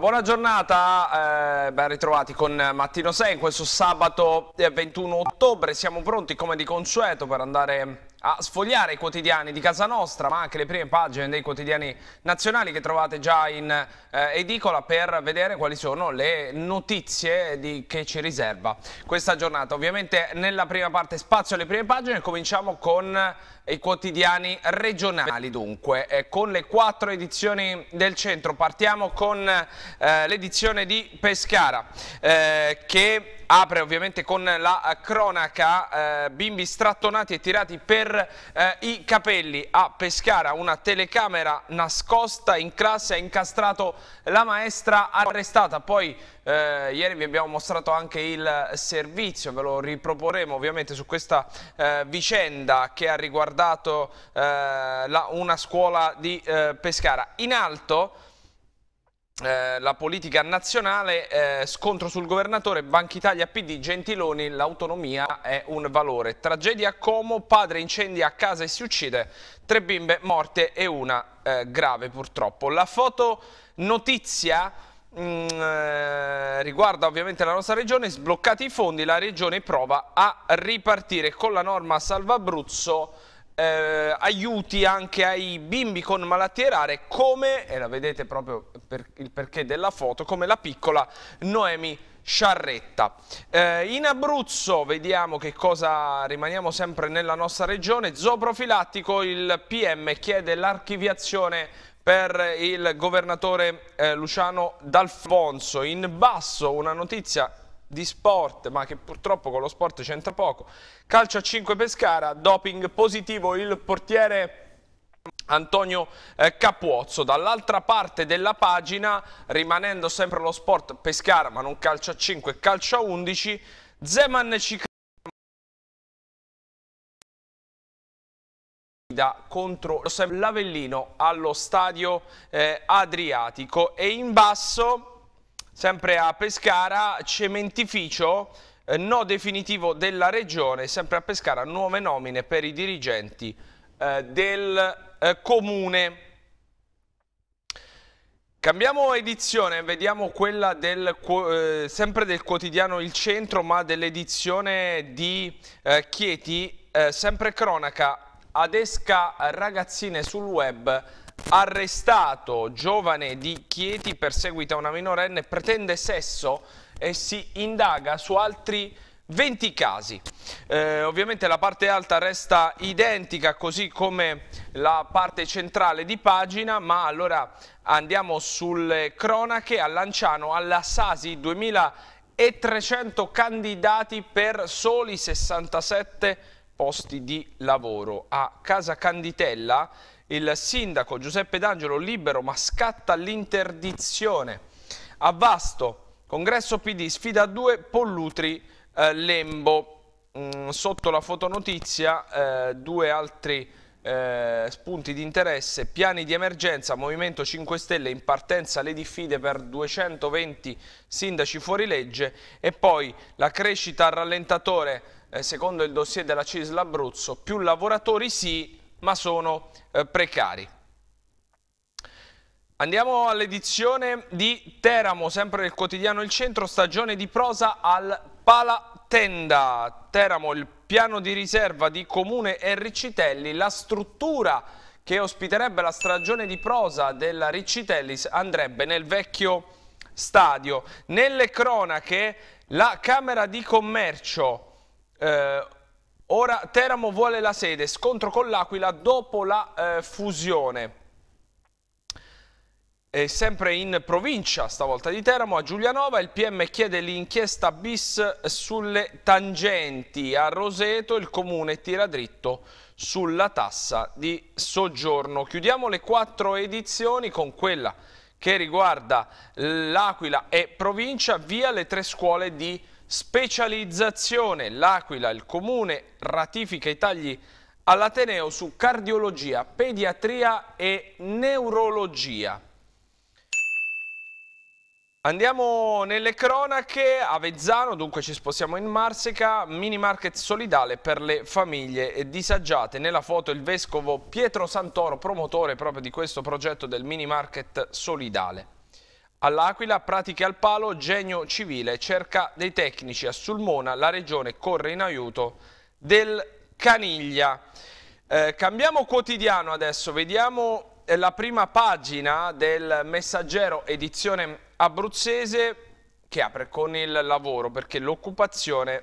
buona giornata, eh, ben ritrovati con Mattino 6 in questo sabato 21 eh, ottobre. Siamo pronti come di consueto per andare a sfogliare i quotidiani di casa nostra, ma anche le prime pagine dei quotidiani nazionali che trovate già in eh, edicola per vedere quali sono le notizie di, che ci riserva questa giornata. Ovviamente nella prima parte spazio alle prime pagine, cominciamo con i quotidiani regionali dunque, eh, con le quattro edizioni del centro. Partiamo con eh, l'edizione di Pescara eh, che apre ovviamente con la cronaca eh, bimbi strattonati e tirati per eh, i capelli a Pescara una telecamera nascosta in classe ha incastrato la maestra arrestata poi eh, ieri vi abbiamo mostrato anche il servizio ve lo riproporremo ovviamente su questa eh, vicenda che ha riguardato ricordato eh, la, una scuola di eh, Pescara. In alto eh, la politica nazionale, eh, scontro sul governatore, Banca Italia PD, Gentiloni, l'autonomia è un valore. Tragedia a Como, padre incendia a casa e si uccide, tre bimbe morte e una eh, grave purtroppo. La foto notizia... Mm, eh, riguarda ovviamente la nostra regione, sbloccati i fondi, la regione prova a ripartire con la norma Salva Abruzzo eh, aiuti anche ai bimbi con malattie rare come, e la vedete proprio per il perché della foto, come la piccola Noemi Sciarretta. Eh, in Abruzzo vediamo che cosa rimaniamo sempre nella nostra regione, zooprofilattico il PM chiede l'archiviazione per il governatore eh, Luciano D'Alfonso. In basso una notizia di sport, ma che purtroppo con lo sport c'entra poco. Calcio a 5 Pescara, doping positivo il portiere Antonio eh, Capuozzo. Dall'altra parte della pagina, rimanendo sempre lo sport Pescara, ma non calcio a 5, calcio a 11, Zeman Ciclano. contro l'Avellino allo stadio eh, Adriatico e in basso Sempre a Pescara, cementificio, eh, no definitivo della regione, sempre a Pescara, nuove nomine per i dirigenti eh, del eh, comune. Cambiamo edizione, vediamo quella del, eh, sempre del quotidiano Il Centro, ma dell'edizione di eh, Chieti, eh, sempre cronaca, adesca ragazzine sul web Arrestato, giovane di Chieti, perseguita una minorenne, pretende sesso e si indaga su altri 20 casi. Eh, ovviamente la parte alta resta identica così come la parte centrale di pagina, ma allora andiamo sulle cronache a Lanciano, alla Sasi 2300 candidati per soli 67 posti di lavoro. A Casa Canditella il sindaco Giuseppe D'Angelo libero ma scatta l'interdizione. A Vasto, congresso PD, sfida a due Pollutri eh, Lembo. Mm, sotto la fotonotizia eh, due altri eh, spunti di interesse, piani di emergenza, Movimento 5 Stelle in partenza le diffide per 220 sindaci fuori legge e poi la crescita al rallentatore eh, secondo il dossier della CISL Abruzzo, più lavoratori sì, ma sono eh, precari. Andiamo all'edizione di Teramo, sempre del quotidiano Il Centro, stagione di prosa al Palatenda. Teramo, il piano di riserva di Comune e Riccitelli, la struttura che ospiterebbe la stagione di prosa della Riccitelli andrebbe nel vecchio stadio. Nelle cronache la Camera di Commercio... Eh, Ora Teramo vuole la sede, scontro con l'Aquila dopo la eh, fusione. E sempre in provincia, stavolta di Teramo, a Giulianova, il PM chiede l'inchiesta bis sulle tangenti. A Roseto il comune tira dritto sulla tassa di soggiorno. Chiudiamo le quattro edizioni con quella che riguarda l'Aquila e provincia via le tre scuole di Specializzazione, l'Aquila, il Comune ratifica i tagli all'Ateneo su cardiologia, pediatria e neurologia. Andiamo nelle cronache, Avezzano, dunque ci spostiamo in Marsica, mini market solidale per le famiglie disagiate. Nella foto il vescovo Pietro Santoro, promotore proprio di questo progetto del mini market solidale. All'Aquila, pratiche al palo, genio civile, cerca dei tecnici. A Sulmona la regione corre in aiuto del Caniglia. Eh, cambiamo quotidiano adesso, vediamo eh, la prima pagina del Messaggero edizione abruzzese che apre con il lavoro perché l'occupazione,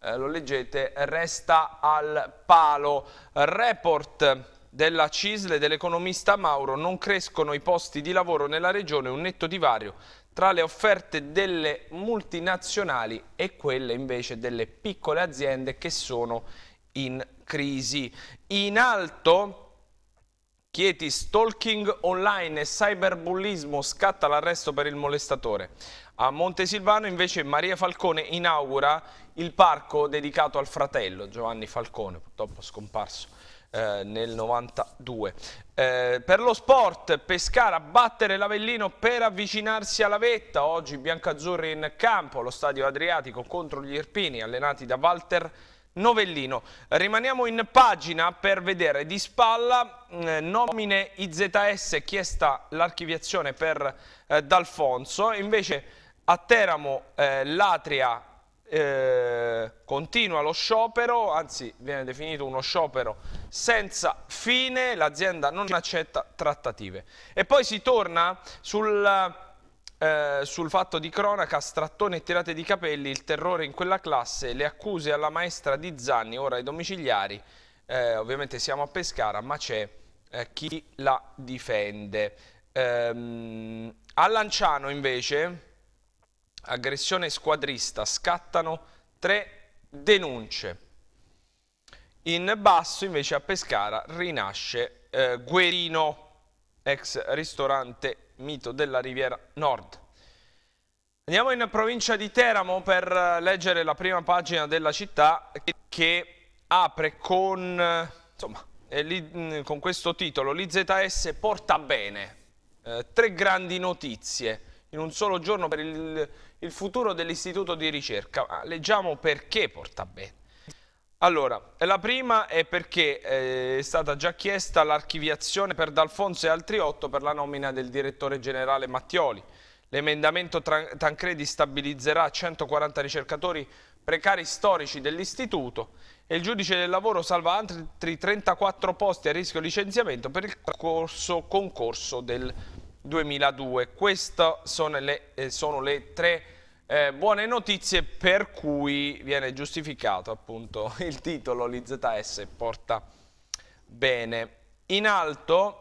eh, lo leggete, resta al palo. Report della CISL e dell'economista Mauro non crescono i posti di lavoro nella regione, un netto divario tra le offerte delle multinazionali e quelle invece delle piccole aziende che sono in crisi. In alto Chieti stalking online e cyberbullismo scatta l'arresto per il molestatore. A Montesilvano invece Maria Falcone inaugura il parco dedicato al fratello Giovanni Falcone, purtroppo scomparso eh, nel 92. Eh, per lo sport, Pescara battere l'Avellino per avvicinarsi alla vetta, oggi Biancazzurri in campo allo stadio Adriatico contro gli Irpini allenati da Walter Novellino. Rimaniamo in pagina per vedere di spalla eh, nomine IZS chiesta l'archiviazione per eh, D'Alfonso, invece a Teramo eh, l'Atria eh, continua lo sciopero, anzi viene definito uno sciopero senza fine, l'azienda non accetta trattative. E poi si torna sul... Eh, sul fatto di cronaca, strattone e tirate di capelli, il terrore in quella classe, le accuse alla maestra di Zanni, ora ai domiciliari, eh, ovviamente siamo a Pescara, ma c'è eh, chi la difende. Ehm, a Lanciano invece, aggressione squadrista, scattano tre denunce. In basso invece a Pescara rinasce eh, Guerino, ex ristorante mito della Riviera Nord. Andiamo in provincia di Teramo per eh, leggere la prima pagina della città che, apre con, eh, insomma, eh, mm, con questo titolo l'IZS porta bene. Eh, tre grandi notizie in un solo giorno per il, il futuro dell'istituto di ricerca. Ma leggiamo perché porta bene. Allora, la prima è perché eh, è stata già chiesta l'archiviazione per D'Alfonso e altri otto per la nomina del direttore generale Mattioli. L'emendamento Tancredi stabilizzerà 140 ricercatori precari storici dell'istituto e il giudice del lavoro salva altri 34 posti a rischio licenziamento per il corso, concorso del 2002. Queste sono le, eh, sono le tre eh, buone notizie per cui viene giustificato appunto il titolo l'IZS porta bene. In alto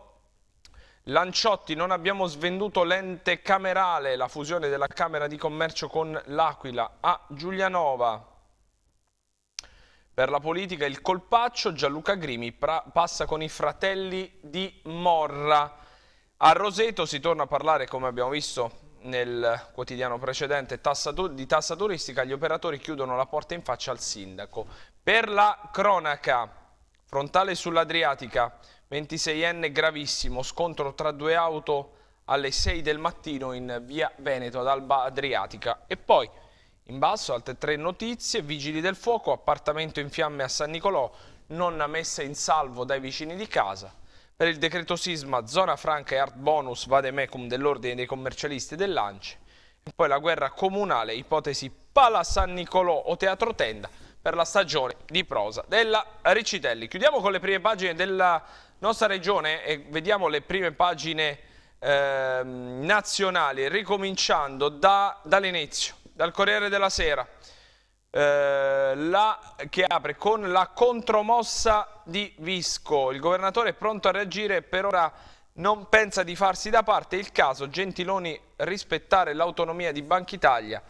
Lanciotti non abbiamo svenduto l'ente camerale, la fusione della Camera di Commercio con l'Aquila a Giulianova. Per la politica il colpaccio Gianluca Grimi passa con i fratelli di Morra. A Roseto si torna a parlare, come abbiamo visto nel quotidiano precedente, di tassa turistica, gli operatori chiudono la porta in faccia al sindaco. Per la cronaca, frontale sull'Adriatica, 26enne gravissimo, scontro tra due auto alle 6 del mattino in via Veneto ad Alba Adriatica. E poi, in basso, altre tre notizie, vigili del fuoco, appartamento in fiamme a San Nicolò, nonna messa in salvo dai vicini di casa, per il decreto sisma, zona franca e art bonus, vademecum dell'ordine dei commercialisti e dell'ANCI. Poi la guerra comunale, ipotesi Pala San Nicolò o Teatro Tenda per la stagione di prosa della Riccitelli. Chiudiamo con le prime pagine della nostra regione e vediamo le prime pagine eh, nazionali, ricominciando da, dall'inizio, dal Corriere della Sera. Eh, la, che apre con la contromossa di Visco. Il governatore è pronto a reagire, per ora non pensa di farsi da parte. Il caso Gentiloni rispettare l'autonomia di Banca Italia.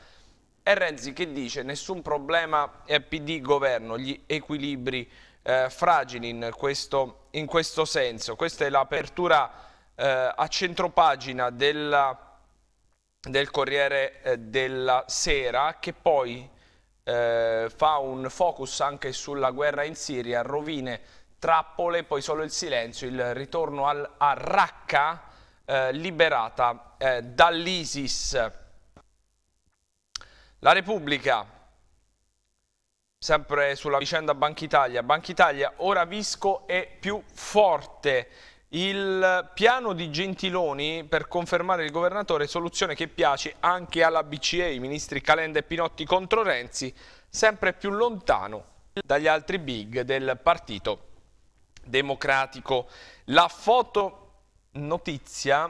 E Renzi che dice nessun problema è PD governo, gli equilibri eh, fragili in questo, in questo, senso. Questa è l'apertura eh, a centropagina della, del Corriere eh, della Sera che poi eh, fa un focus anche sulla guerra in Siria, rovine, trappole, poi solo il silenzio, il ritorno al, a Raqqa eh, liberata eh, dall'ISIS. La Repubblica, sempre sulla vicenda Banca Italia, Banca Italia ora Visco è più forte. Il piano di Gentiloni per confermare il governatore, soluzione che piace anche alla BCE, i ministri Calenda e Pinotti contro Renzi, sempre più lontano dagli altri big del partito democratico. La foto notizia,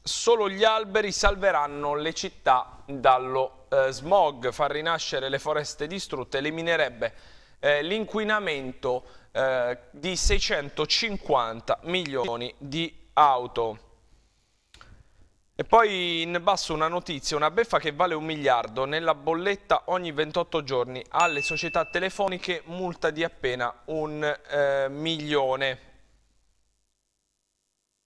solo gli alberi salveranno le città dallo eh, smog, far rinascere le foreste distrutte eliminerebbe eh, l'inquinamento eh, di 650 milioni di auto. E poi in basso una notizia, una beffa che vale un miliardo, nella bolletta ogni 28 giorni alle società telefoniche multa di appena un eh, milione.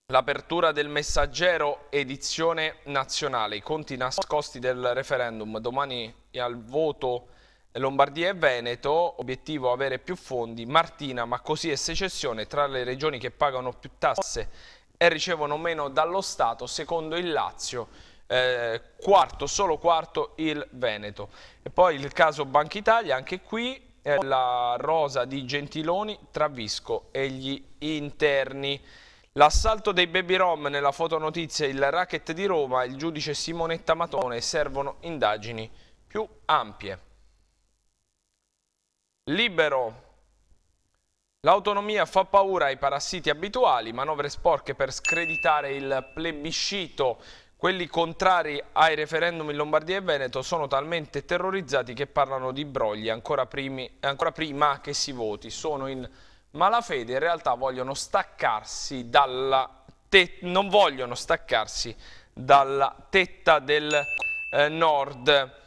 L'apertura del messaggero edizione nazionale, i conti nascosti del referendum, domani al voto Lombardia e Veneto, obiettivo avere più fondi, Martina, ma così è secessione tra le regioni che pagano più tasse e ricevono meno dallo Stato, secondo il Lazio, eh, quarto, solo quarto il Veneto. E poi il caso Banca Italia, anche qui eh, la rosa di Gentiloni, Travisco e gli interni. L'assalto dei baby rom nella fotonotizia, il racket di Roma, il giudice Simonetta Matone, servono indagini più ampie. Libero. L'autonomia fa paura ai parassiti abituali, manovre sporche per screditare il plebiscito. Quelli contrari ai referendum in Lombardia e Veneto sono talmente terrorizzati che parlano di brogli ancora, primi, ancora prima che si voti. Sono in malafede, in realtà vogliono staccarsi dalla non vogliono staccarsi dalla tetta del eh, nord.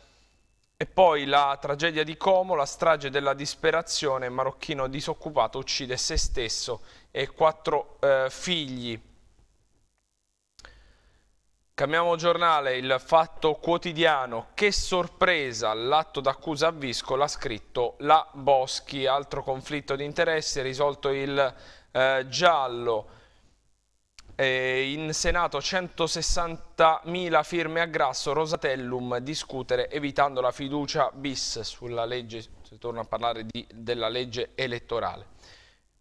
E poi la tragedia di Como, la strage della disperazione, marocchino disoccupato uccide se stesso e quattro eh, figli. Cambiamo giornale, il fatto quotidiano, che sorpresa, l'atto d'accusa a Visco l'ha scritto La Boschi, altro conflitto di interesse, risolto il eh, giallo. Eh, in Senato 160.000 firme a grasso, Rosatellum discutere evitando la fiducia bis sulla legge, si torna a parlare di, della legge elettorale.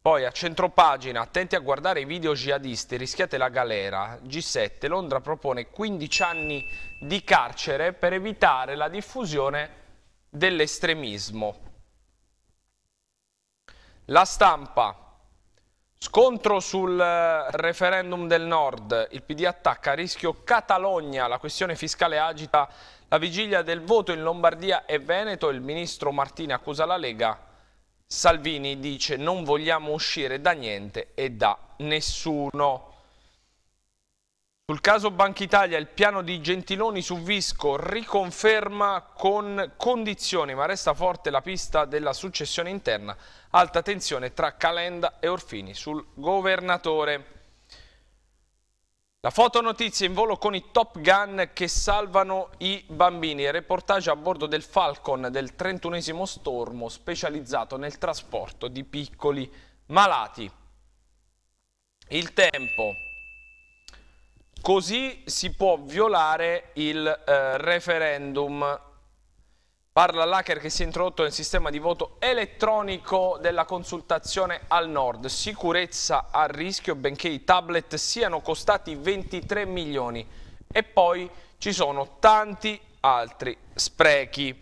Poi a centropagina, attenti a guardare i video jihadisti, rischiate la galera. G7, Londra propone 15 anni di carcere per evitare la diffusione dell'estremismo. La stampa, Scontro sul eh, referendum del Nord, il PD attacca a rischio Catalogna, la questione fiscale agita la vigilia del voto in Lombardia e Veneto, il ministro Martini accusa la Lega, Salvini dice non vogliamo uscire da niente e da nessuno. Sul caso Banca Italia il piano di Gentiloni su Visco riconferma con condizioni ma resta forte la pista della successione interna, alta tensione tra Calenda e Orfini sul governatore. La fotonotizia in volo con i Top Gun che salvano i bambini, reportage a bordo del Falcon del 31 stormo specializzato nel trasporto di piccoli malati. Il tempo... Così si può violare il eh, referendum. Parla l'hacker che si è introdotto nel sistema di voto elettronico della consultazione al nord. Sicurezza a rischio, benché i tablet siano costati 23 milioni. E poi ci sono tanti altri sprechi.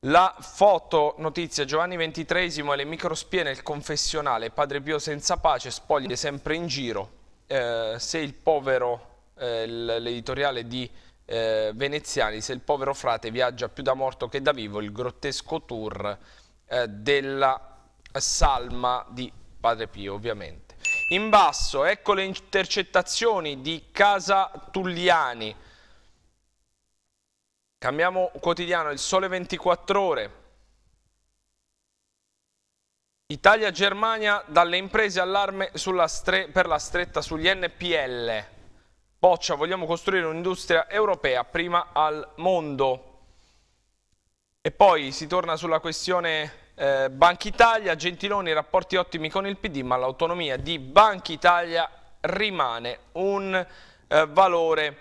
La foto notizia Giovanni XXIII e le microspie nel confessionale, Padre Pio senza pace, spoglie sempre in giro, eh, se il povero, eh, l'editoriale di eh, Veneziani, se il povero frate viaggia più da morto che da vivo, il grottesco tour eh, della salma di Padre Pio ovviamente. In basso, ecco le intercettazioni di Casa Tulliani. Cambiamo quotidiano, il sole 24 ore Italia-Germania dalle imprese allarme per la stretta sugli NPL. Boccia, vogliamo costruire un'industria europea prima al mondo. E poi si torna sulla questione eh, Banca Italia, Gentiloni, rapporti ottimi con il PD, ma l'autonomia di Banca Italia rimane un eh, valore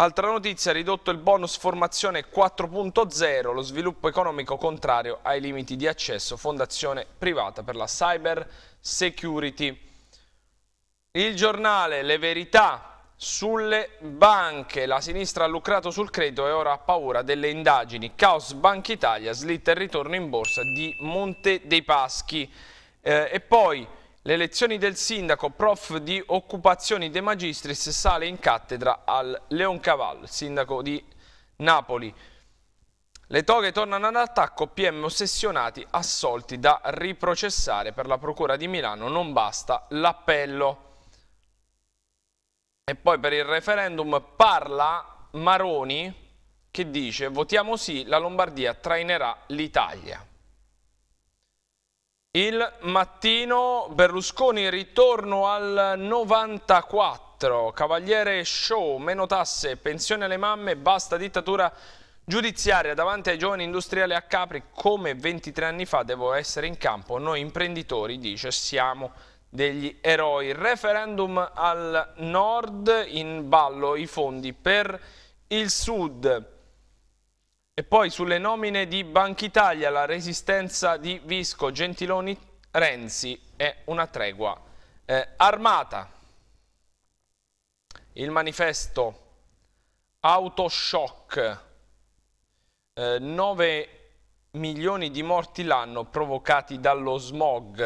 Altra notizia, ridotto il bonus formazione 4.0, lo sviluppo economico contrario ai limiti di accesso, fondazione privata per la cyber security. Il giornale Le Verità sulle banche, la sinistra ha lucrato sul credito e ora ha paura delle indagini. Caos Banca Italia, slitta il ritorno in borsa di Monte dei Paschi. Eh, e poi le elezioni del sindaco, prof di occupazioni De Magistris, sale in cattedra al Leoncavallo, sindaco di Napoli. Le toghe tornano ad attacco, PM ossessionati, assolti da riprocessare per la Procura di Milano, non basta l'appello. E poi per il referendum parla Maroni che dice votiamo sì, la Lombardia trainerà l'Italia. Il mattino Berlusconi ritorno al 94, Cavaliere Show, meno tasse, pensione alle mamme, basta dittatura giudiziaria davanti ai giovani industriali a Capri come 23 anni fa devo essere in campo, noi imprenditori dice siamo degli eroi. Referendum al nord in ballo i fondi per il sud. E poi sulle nomine di Banca Italia la resistenza di Visco, Gentiloni, Renzi è una tregua eh, armata. Il manifesto Autoshock, eh, 9 milioni di morti l'anno provocati dallo smog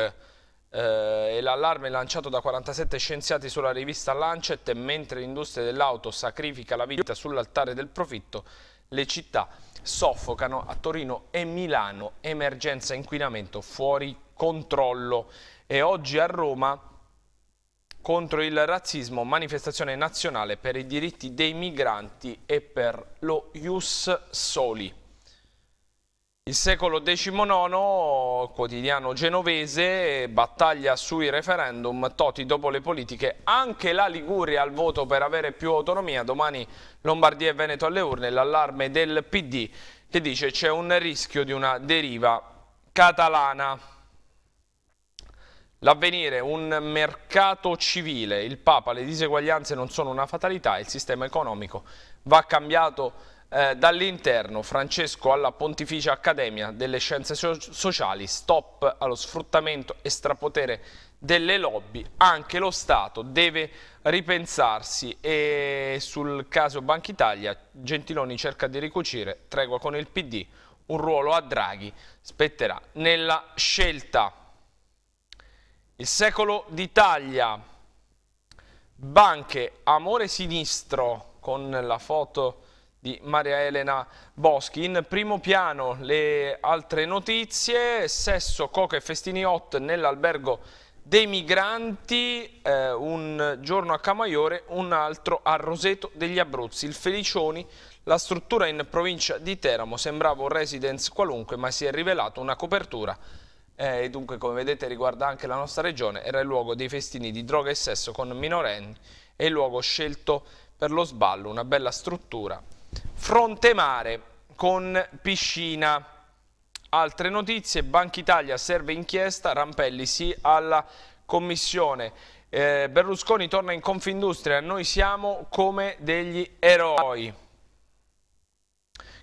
eh, e l'allarme lanciato da 47 scienziati sulla rivista Lancet mentre l'industria dell'auto sacrifica la vita sull'altare del profitto, le città soffocano a Torino e Milano, emergenza inquinamento fuori controllo e oggi a Roma contro il razzismo, manifestazione nazionale per i diritti dei migranti e per lo Ius Soli. Il secolo XIX, quotidiano genovese, battaglia sui referendum, Toti dopo le politiche, anche la Liguria al voto per avere più autonomia, domani Lombardia e Veneto alle urne, l'allarme del PD che dice c'è un rischio di una deriva catalana. L'avvenire, un mercato civile, il Papa, le diseguaglianze non sono una fatalità, il sistema economico va cambiato eh, dall'interno, Francesco alla Pontificia Accademia delle Scienze so Sociali, stop allo sfruttamento e strapotere delle lobby, anche lo Stato deve ripensarsi e sul caso Banca Italia Gentiloni cerca di ricucire tregua con il PD, un ruolo a Draghi spetterà nella scelta. Il secolo d'Italia, banche, amore sinistro con la foto di Maria Elena Boschi. In primo piano le altre notizie, sesso, coca e festini hot nell'albergo dei migranti, eh, un giorno a Camaiore, un altro a Roseto degli Abruzzi. Il Felicioni, la struttura in provincia di Teramo, sembrava un residence qualunque ma si è rivelato una copertura eh, e dunque come vedete riguarda anche la nostra regione, era il luogo dei festini di droga e sesso con minorenni e il luogo scelto per lo sballo, una bella struttura fronte mare con piscina. Altre notizie, Banca Italia serve inchiesta, Rampelli sì alla commissione. Eh, Berlusconi torna in Confindustria, noi siamo come degli eroi.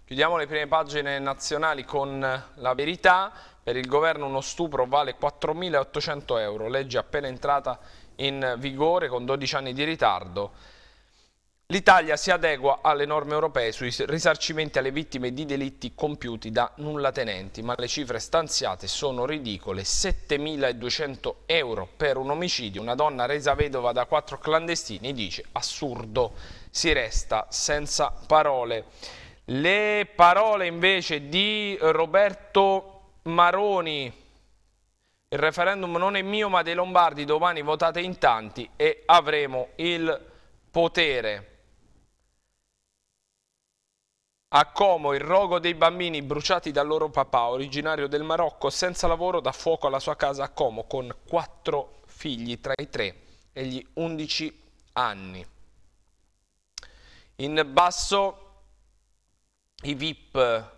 Chiudiamo le prime pagine nazionali con la verità. Per il governo uno stupro vale 4.800 euro, legge appena entrata in vigore con 12 anni di ritardo. L'Italia si adegua alle norme europee sui risarcimenti alle vittime di delitti compiuti da nullatenenti, ma le cifre stanziate sono ridicole. 7.200 euro per un omicidio, una donna resa vedova da quattro clandestini dice assurdo, si resta senza parole. Le parole invece di Roberto Maroni, il referendum non è mio ma dei Lombardi, domani votate in tanti e avremo il potere. A Como il rogo dei bambini bruciati dal loro papà, originario del Marocco, senza lavoro, dà fuoco alla sua casa a Como con quattro figli tra i tre e gli undici anni. In basso i VIP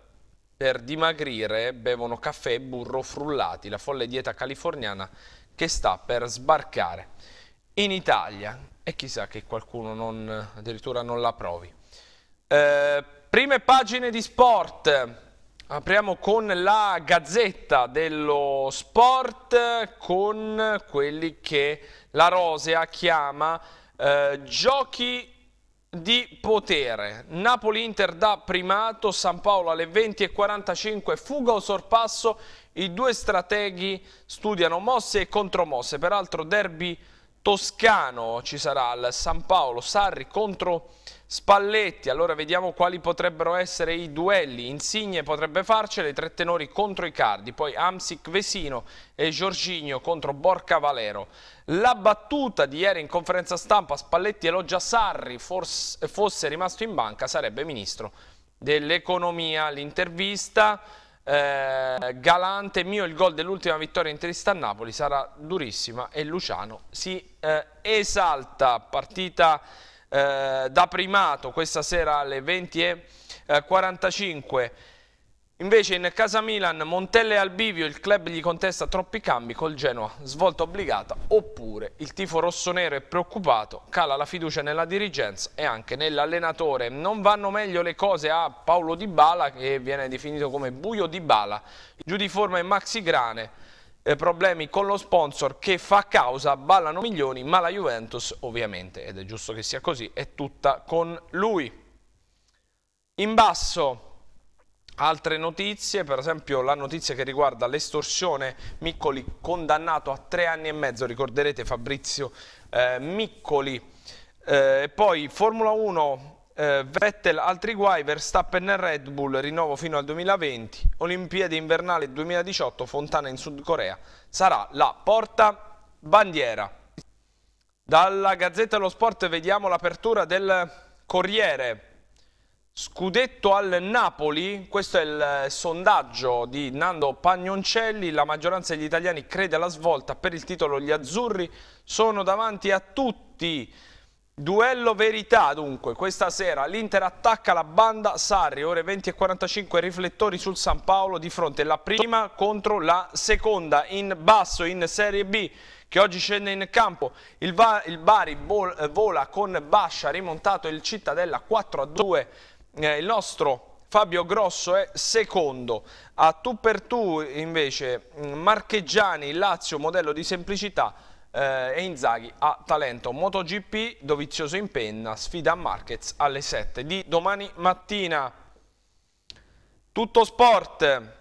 per dimagrire bevono caffè e burro frullati, la folle dieta californiana che sta per sbarcare in Italia e chissà che qualcuno non, addirittura non la provi. Eh, Prime pagine di sport. Apriamo con la gazzetta dello sport, con quelli che la Rosea chiama eh, giochi di potere. Napoli-Inter da primato, San Paolo alle 20.45, fuga o sorpasso, i due strateghi studiano mosse e contromosse. Peraltro derby toscano ci sarà al San Paolo, Sarri contro Spalletti, allora vediamo quali potrebbero essere i duelli. Insigne potrebbe farcele, tre tenori contro Icardi, poi Amsic Vesino e Giorginio contro Borca Valero. La battuta di ieri in conferenza stampa Spalletti elogia Sarri, forse, fosse rimasto in banca sarebbe ministro dell'economia. L'intervista eh, Galante, mio il gol dell'ultima vittoria in trista a Napoli sarà durissima e Luciano si eh, esalta. Partita eh, da primato questa sera alle 20.45. Eh, Invece in casa Milan, Montelle al bivio, il club gli contesta troppi cambi col Genoa, svolta obbligata, oppure il tifo rossonero è preoccupato, cala la fiducia nella dirigenza e anche nell'allenatore. Non vanno meglio le cose a Paolo Di Bala, che viene definito come buio Di Bala, giù di forma è Maxi Grane, eh, problemi con lo sponsor che fa causa, ballano milioni, ma la Juventus ovviamente, ed è giusto che sia così, è tutta con lui. In basso altre notizie, per esempio la notizia che riguarda l'estorsione, Miccoli condannato a tre anni e mezzo, ricorderete Fabrizio eh, Miccoli, eh, poi Formula 1 eh, Vettel altri guai, Verstappen e Red Bull, rinnovo fino al 2020, Olimpiade invernali 2018, Fontana in Sud Corea, sarà la porta bandiera. Dalla Gazzetta dello Sport vediamo l'apertura del Corriere. Scudetto al Napoli, questo è il sondaggio di Nando Pagnoncelli, la maggioranza degli italiani crede alla svolta per il titolo, gli azzurri sono davanti a tutti Duello verità dunque, questa sera l'Inter attacca la banda Sarri, ore 20 e 45 riflettori sul San Paolo di fronte la prima contro la seconda in basso in Serie B che oggi scende in campo, il, Va il Bari vola con Bascia, rimontato il Cittadella 4 a 2, eh, il nostro Fabio Grosso è secondo, a tu per tu invece mm, Marcheggiani, Lazio modello di semplicità eh, e Inzaghi ha talento MotoGP, Dovizioso in penna, sfida a Marquez alle 7 di domani mattina. Tutto sport.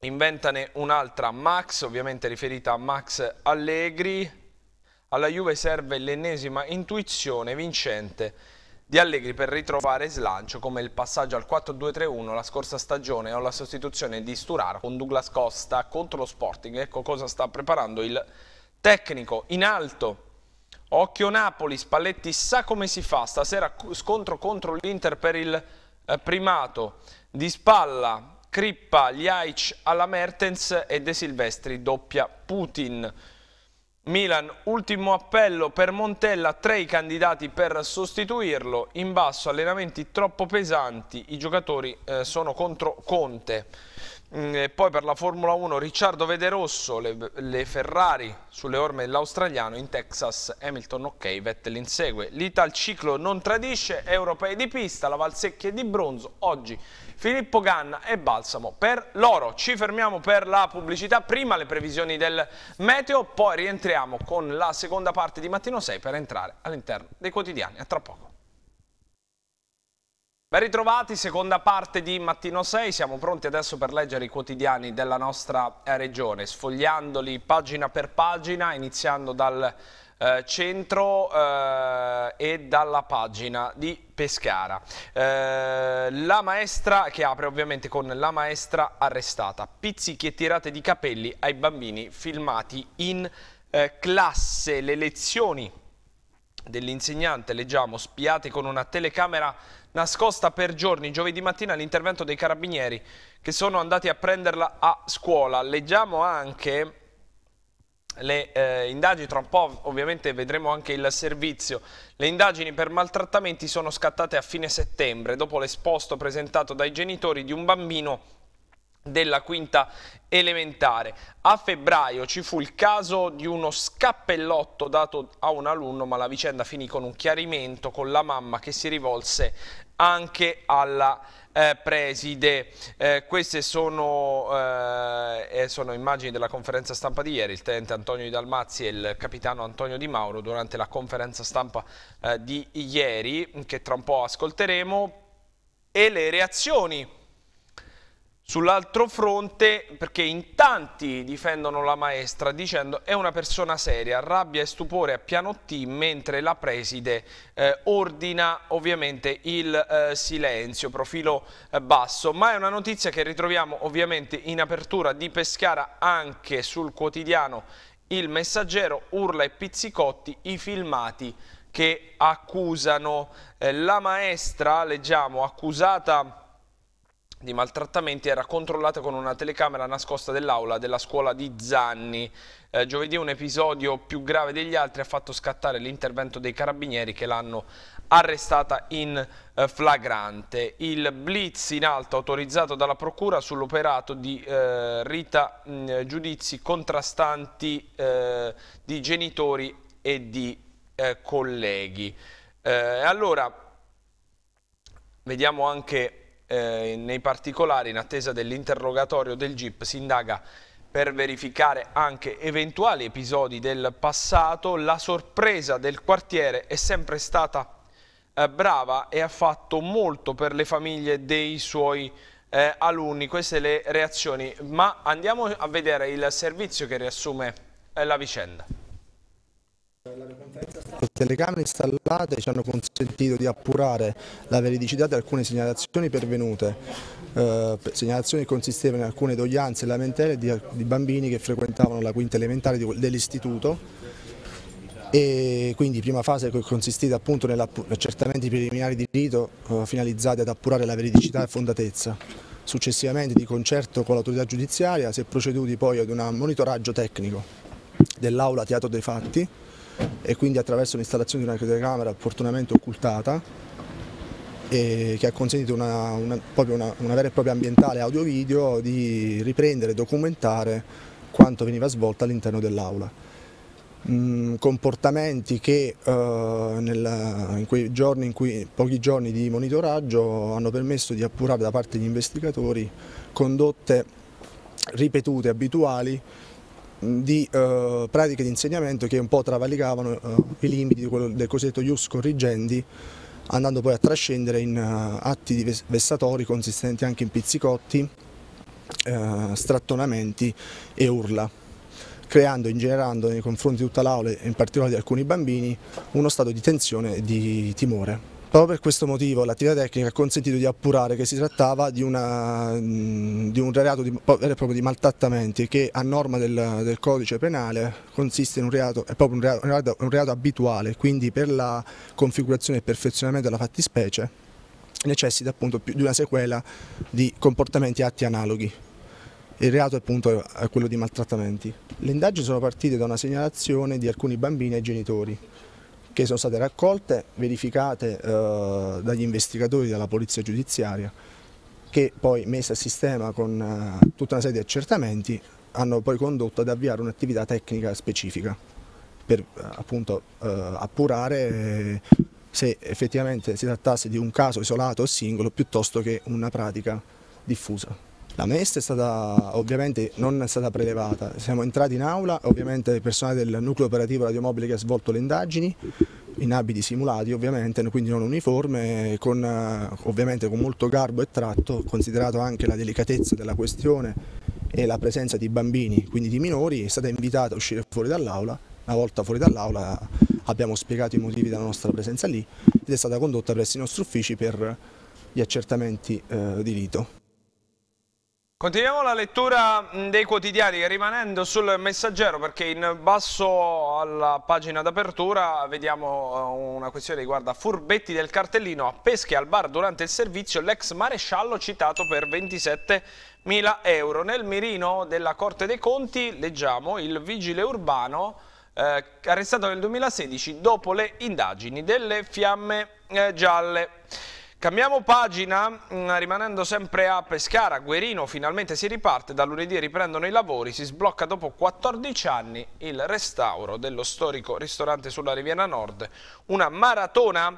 Inventane un'altra Max, ovviamente riferita a Max Allegri. Alla Juve serve l'ennesima intuizione vincente di Allegri per ritrovare slancio come il passaggio al 4-2-3-1 la scorsa stagione o la sostituzione di Sturaro con Douglas Costa contro lo Sporting. Ecco cosa sta preparando il tecnico, in alto. Occhio Napoli, Spalletti sa come si fa, stasera scontro contro l'Inter per il eh, primato. Di spalla, Crippa, Ljaic alla Mertens e De Silvestri doppia Putin. Milan, ultimo appello per Montella, tre i candidati per sostituirlo, in basso allenamenti troppo pesanti, i giocatori eh, sono contro Conte. Mm, e poi per la Formula 1 Ricciardo vede rosso le, le Ferrari sulle orme dell'australiano in Texas Hamilton ok Vettel insegue l'Ital ciclo non tradisce europei di pista la Valsecchia di bronzo oggi Filippo Ganna e Balsamo per l'oro ci fermiamo per la pubblicità prima le previsioni del meteo poi rientriamo con la seconda parte di Mattino 6 per entrare all'interno dei quotidiani a tra poco Ben ritrovati, seconda parte di Mattino 6, siamo pronti adesso per leggere i quotidiani della nostra eh, regione, sfogliandoli pagina per pagina, iniziando dal eh, centro eh, e dalla pagina di Pescara. Eh, la maestra, che apre ovviamente con la maestra arrestata, pizzichi e tirate di capelli ai bambini filmati in eh, classe, le lezioni dell'insegnante, leggiamo, spiate con una telecamera nascosta per giorni giovedì mattina all'intervento dei carabinieri che sono andati a prenderla a scuola. Leggiamo anche le eh, indagini, tra un po' ovviamente vedremo anche il servizio, le indagini per maltrattamenti sono scattate a fine settembre dopo l'esposto presentato dai genitori di un bambino della quinta elementare. A febbraio ci fu il caso di uno scappellotto dato a un alunno, ma la vicenda finì con un chiarimento con la mamma che si rivolse anche alla eh, preside. Eh, queste sono, eh, sono, immagini della conferenza stampa di ieri, il tenente Antonio Di Dalmazzi e il capitano Antonio Di Mauro durante la conferenza stampa eh, di ieri che tra un po' ascolteremo e le reazioni Sull'altro fronte, perché in tanti difendono la maestra dicendo è una persona seria, rabbia e stupore a piano T, mentre la preside eh, ordina ovviamente il eh, silenzio, profilo eh, basso. Ma è una notizia che ritroviamo ovviamente in apertura di Pescara anche sul quotidiano Il Messaggero, urla e pizzicotti i filmati che accusano eh, la maestra, leggiamo, accusata di maltrattamenti era controllata con una telecamera nascosta dell'aula della scuola di Zanni. Eh, giovedì un episodio più grave degli altri ha fatto scattare l'intervento dei carabinieri che l'hanno arrestata in eh, flagrante. Il blitz in alto autorizzato dalla procura sull'operato di eh, Rita mh, mm, giudizi contrastanti eh, di genitori e di eh, colleghi. Eh, allora, vediamo anche eh, nei particolari, in attesa dell'interrogatorio del GIP, si indaga per verificare anche eventuali episodi del passato. La sorpresa del quartiere è sempre stata eh, brava e ha fatto molto per le famiglie dei suoi eh, alunni. Queste le reazioni, ma andiamo a vedere il servizio che riassume eh, la vicenda. Le telecamere installate ci hanno consentito di appurare la veridicità di alcune segnalazioni pervenute, eh, segnalazioni che consistevano in alcune doglianze e lamentele di, di, bambini che frequentavano la quinta elementare dell'istituto e quindi prima fase che è consistita appunto negli accertamenti preliminari di rito eh, finalizzati ad appurare la veridicità e fondatezza. Successivamente di concerto con l'autorità giudiziaria si è proceduti poi ad un monitoraggio tecnico dell'aula Teatro dei Fatti e quindi attraverso l'installazione di una videocamera opportunamente occultata che ha consentito una, una, una, una, vera e propria ambientale audio-video di riprendere e documentare quanto veniva svolto all'interno dell'aula. Mm, comportamenti che eh, nel, in quei giorni, in cui, pochi giorni di monitoraggio hanno permesso di appurare da parte degli investigatori condotte ripetute, abituali, di eh, pratiche di insegnamento che un po' travalicavano eh, i limiti quello, del cosiddetto ius corrigendi, andando poi a trascendere in uh, atti vessatori consistenti anche in pizzicotti, uh, strattonamenti e urla creando e ingenerando nei confronti di tutta l'aula e in particolare di alcuni bambini uno stato di tensione e di timore. Proprio per questo motivo l'attività tecnica ha consentito di appurare che si trattava di, una, mm, di un reato di, proprio di maltrattamenti che a norma del, del codice penale consiste in un reato, è proprio un reato, un, reato, un reato abituale, quindi per la configurazione e perfezionamento della fattispecie necessita appunto di una sequela di comportamenti e atti analoghi. Il reato appunto è quello di maltrattamenti. Le indagini sono partite da una segnalazione di alcuni bambini ai genitori che sono state raccolte, verificate eh, dagli investigatori della polizia giudiziaria che poi messa a sistema con eh, tutta una serie di accertamenti hanno poi condotto ad avviare un'attività tecnica specifica per eh, appunto eh, appurare se effettivamente si trattasse di un caso isolato o singolo piuttosto che una pratica diffusa. La maestra è stata ovviamente non è stata prelevata, siamo entrati in aula, ovviamente il personale del nucleo operativo radiomobile che ha svolto le indagini, in abiti simulati ovviamente, quindi non uniforme, con, eh, ovviamente con molto garbo e tratto, considerato anche la delicatezza della questione e la presenza di bambini, quindi di minori, è stata invitata a uscire fuori dall'aula, una volta fuori dall'aula abbiamo spiegato i motivi della nostra presenza lì ed è stata condotta presso i nostri uffici per gli accertamenti eh, di rito. Continuiamo la lettura dei quotidiani rimanendo sul messaggero perché in basso alla pagina d'apertura vediamo eh, una questione che riguarda furbetti del cartellino a pesche al bar durante il servizio l'ex maresciallo citato per 27 mila euro. Nel mirino della Corte dei Conti leggiamo il vigile urbano eh, arrestato nel 2016 dopo le indagini delle fiamme eh, gialle. Cambiamo pagina, mm, rimanendo sempre a Pescara, Guerino finalmente si riparte, da lunedì riprendono i lavori, si sblocca dopo 14 anni il restauro dello storico ristorante sulla Riviera Nord, una maratona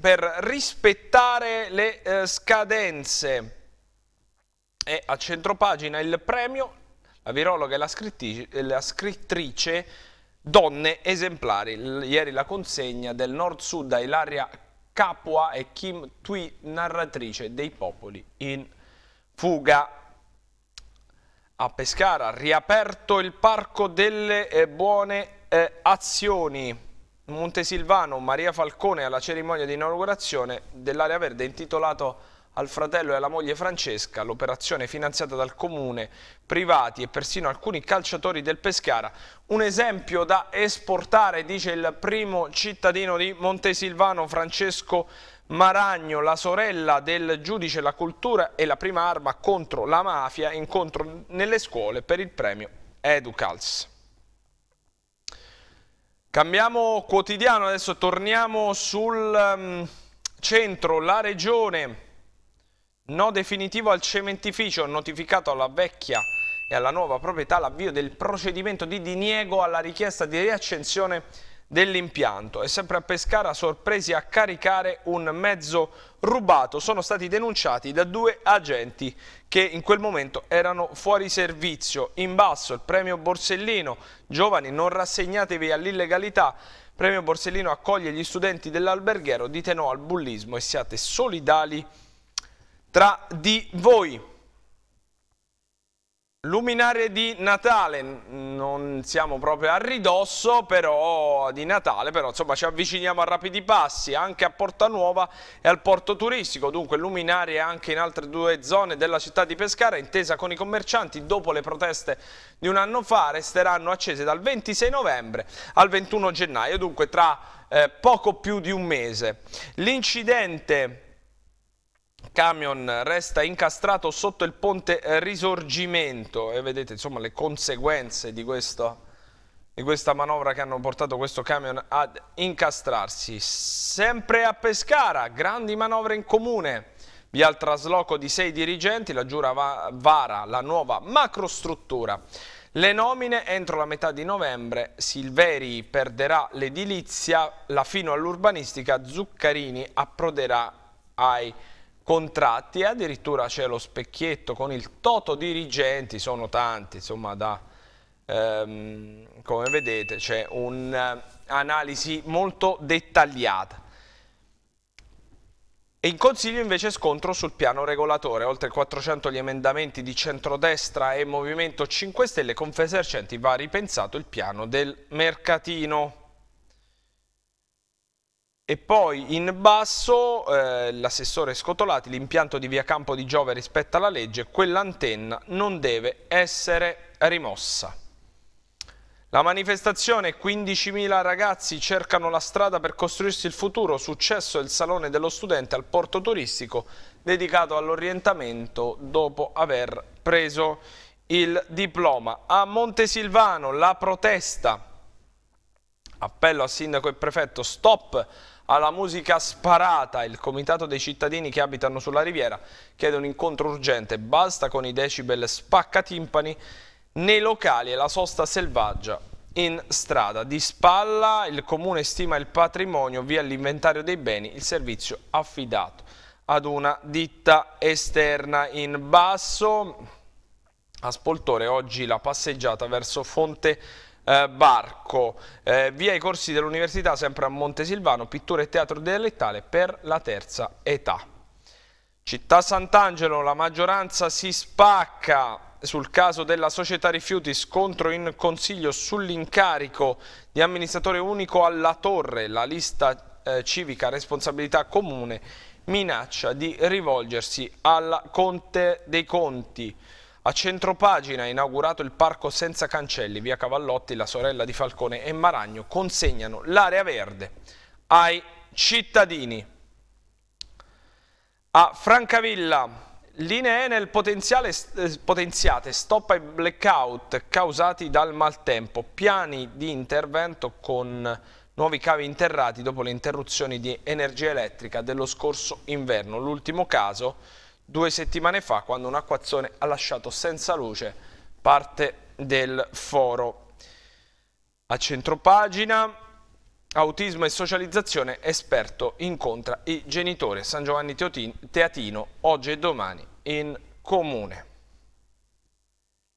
per rispettare le eh, scadenze. E a centropagina il premio, la virologa e la scrittrice, la scrittrice Donne esemplari, ieri la consegna del Nord-Sud a Ilaria Capua e Kim Tui, narratrice dei popoli in fuga. A Pescara, riaperto il Parco delle eh, Buone eh, Azioni. Montesilvano, Maria Falcone alla cerimonia di inaugurazione dell'area verde intitolato al fratello e alla moglie Francesca, l'operazione finanziata dal comune, privati e persino alcuni calciatori del Pescara. Un esempio da esportare, dice il primo cittadino di Montesilvano, Francesco Maragno, la sorella del giudice La Cultura e la prima arma contro la mafia, incontro nelle scuole per il premio Educals. Cambiamo quotidiano, adesso torniamo sul um, centro, la regione No definitivo al cementificio, notificato alla vecchia e alla nuova proprietà l'avvio del procedimento di diniego alla richiesta di riaccensione dell'impianto e sempre a Pescara sorpresi a caricare un mezzo rubato sono stati denunciati da due agenti che in quel momento erano fuori servizio in basso il premio Borsellino giovani non rassegnatevi all'illegalità premio Borsellino accoglie gli studenti dell'alberghiero dite no al bullismo e siate solidali tra di voi. Luminare di Natale, non siamo proprio a ridosso però, di Natale, però insomma ci avviciniamo a rapidi passi anche a Porta Nuova e al porto turistico, dunque luminare anche in altre due zone della città di Pescara, intesa con i commercianti, dopo le proteste di un anno fa resteranno accese dal 26 novembre al 21 gennaio, dunque tra eh, poco più di un mese. L'incidente camion resta incastrato sotto il ponte Risorgimento e vedete insomma le conseguenze di, questo, di questa manovra che hanno portato questo camion ad incastrarsi. Sempre a Pescara, grandi manovre in comune. Via al trasloco di sei dirigenti, la giura vara la nuova macrostruttura. Le nomine entro la metà di novembre, Silveri perderà l'edilizia, la fino all'urbanistica, Zuccarini approderà ai contratti e eh, addirittura c'è lo specchietto con il toto dirigenti, sono tanti, insomma da, ehm, come vedete c'è un'analisi molto dettagliata. in Consiglio invece scontro sul piano regolatore, oltre 400 gli emendamenti di centrodestra e Movimento 5 Stelle, Confesercenti va ripensato il piano del mercatino. E poi in basso eh, l'assessore Scotolati, l'impianto di via Campo di Giove rispetta la legge, quell'antenna non deve essere rimossa. La manifestazione 15.000 ragazzi cercano la strada per costruirsi il futuro, successo è il Salone dello Studente al porto turistico dedicato all'orientamento dopo aver preso il diploma. A Montesilvano la protesta, appello a sindaco e prefetto, stop alla musica sparata. Il comitato dei cittadini che abitano sulla riviera chiede un incontro urgente. Basta con i decibel spaccatimpani nei locali e la sosta selvaggia in strada. Di spalla il comune stima il patrimonio via l'inventario dei beni, il servizio affidato ad una ditta esterna in basso. A Spoltore oggi la passeggiata verso Fonte eh, Barco, eh, via i corsi dell'università sempre a Montesilvano, pittura e teatro dialettale per la terza età. Città Sant'Angelo, la maggioranza si spacca sul caso della società rifiuti, scontro in consiglio sull'incarico di amministratore unico alla torre, la lista eh, civica responsabilità comune minaccia di rivolgersi alla Conte dei Conti. A centropagina inaugurato il parco senza cancelli, via Cavallotti, la sorella di Falcone e Maragno consegnano l'area verde ai cittadini. A Francavilla, linee Enel eh, potenziate, stop ai blackout causati dal maltempo, piani di intervento con nuovi cavi interrati dopo le interruzioni di energia elettrica dello scorso inverno. L'ultimo caso due settimane fa quando un acquazzone ha lasciato senza luce parte del foro. A centropagina, autismo e socializzazione, esperto incontra i genitori San Giovanni Teatino oggi e domani in comune.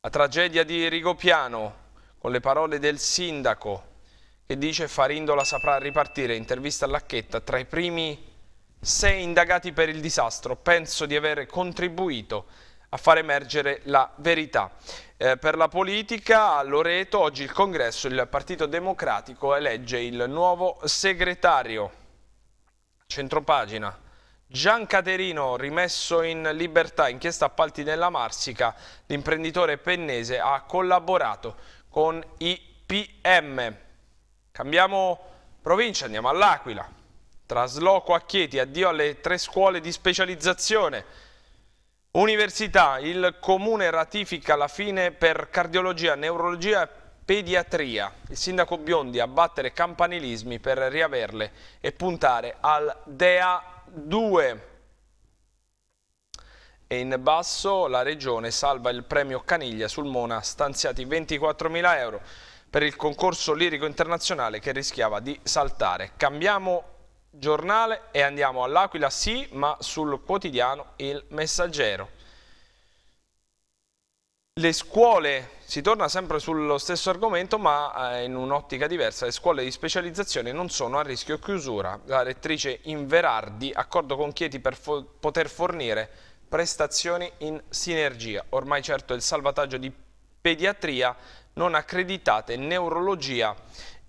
La tragedia di Rigopiano, con le parole del sindaco che dice Farindola saprà ripartire, intervista a Lacchetta, tra i primi sei indagati per il disastro, penso di aver contribuito a far emergere la verità. Eh, per la politica a Loreto oggi il congresso, il Partito Democratico elegge il nuovo segretario. Centropagina. Gian Caterino rimesso in libertà, inchiesta appalti nella Marsica, l'imprenditore pennese ha collaborato con i PM. Cambiamo provincia, andiamo all'Aquila. Trasloco a Chieti, addio alle tre scuole di specializzazione. Università, il comune ratifica la fine per cardiologia, neurologia e pediatria. Il sindaco Biondi abbattere campanilismi per riaverle e puntare al DEA 2. E in basso la regione salva il premio Caniglia sul Mona, stanziati 24.000 euro per il concorso lirico internazionale che rischiava di saltare. Cambiamo giornale e andiamo all'Aquila sì, ma sul quotidiano Il Messaggero. Le scuole, si torna sempre sullo stesso argomento ma eh, in un'ottica diversa, le scuole di specializzazione non sono a rischio chiusura. La rettrice Inverardi, accordo con Chieti per fo poter fornire prestazioni in sinergia. Ormai certo il salvataggio di pediatria non accreditate, neurologia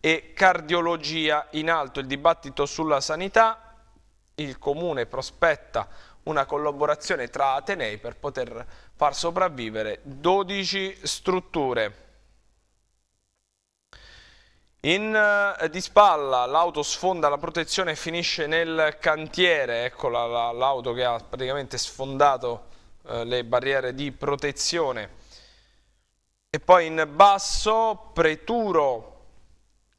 e cardiologia in alto il dibattito sulla sanità, il comune prospetta una collaborazione tra Atenei per poter far sopravvivere 12 strutture. In, eh, di spalla l'auto sfonda la protezione e finisce nel cantiere, eccola l'auto la, che ha praticamente sfondato eh, le barriere di protezione. E poi in basso Preturo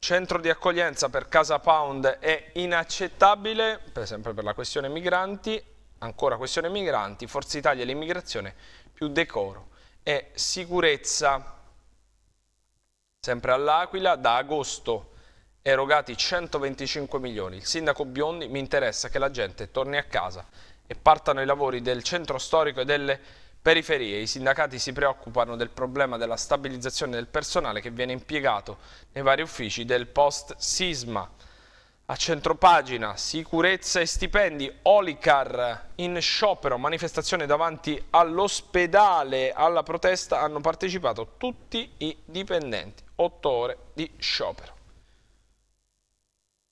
centro di accoglienza per Casa Pound è inaccettabile, per esempio per la questione migranti, ancora questione migranti, Forza Italia e l'immigrazione più decoro e sicurezza. Sempre all'Aquila, da agosto erogati 125 milioni. Il sindaco Biondi mi interessa che la gente torni a casa e partano i lavori del centro storico e delle Periferie. I sindacati si preoccupano del problema della stabilizzazione del personale che viene impiegato nei vari uffici del post-sisma. A centropagina, sicurezza e stipendi, Olicar in sciopero, manifestazione davanti all'ospedale, alla protesta hanno partecipato tutti i dipendenti, otto ore di sciopero.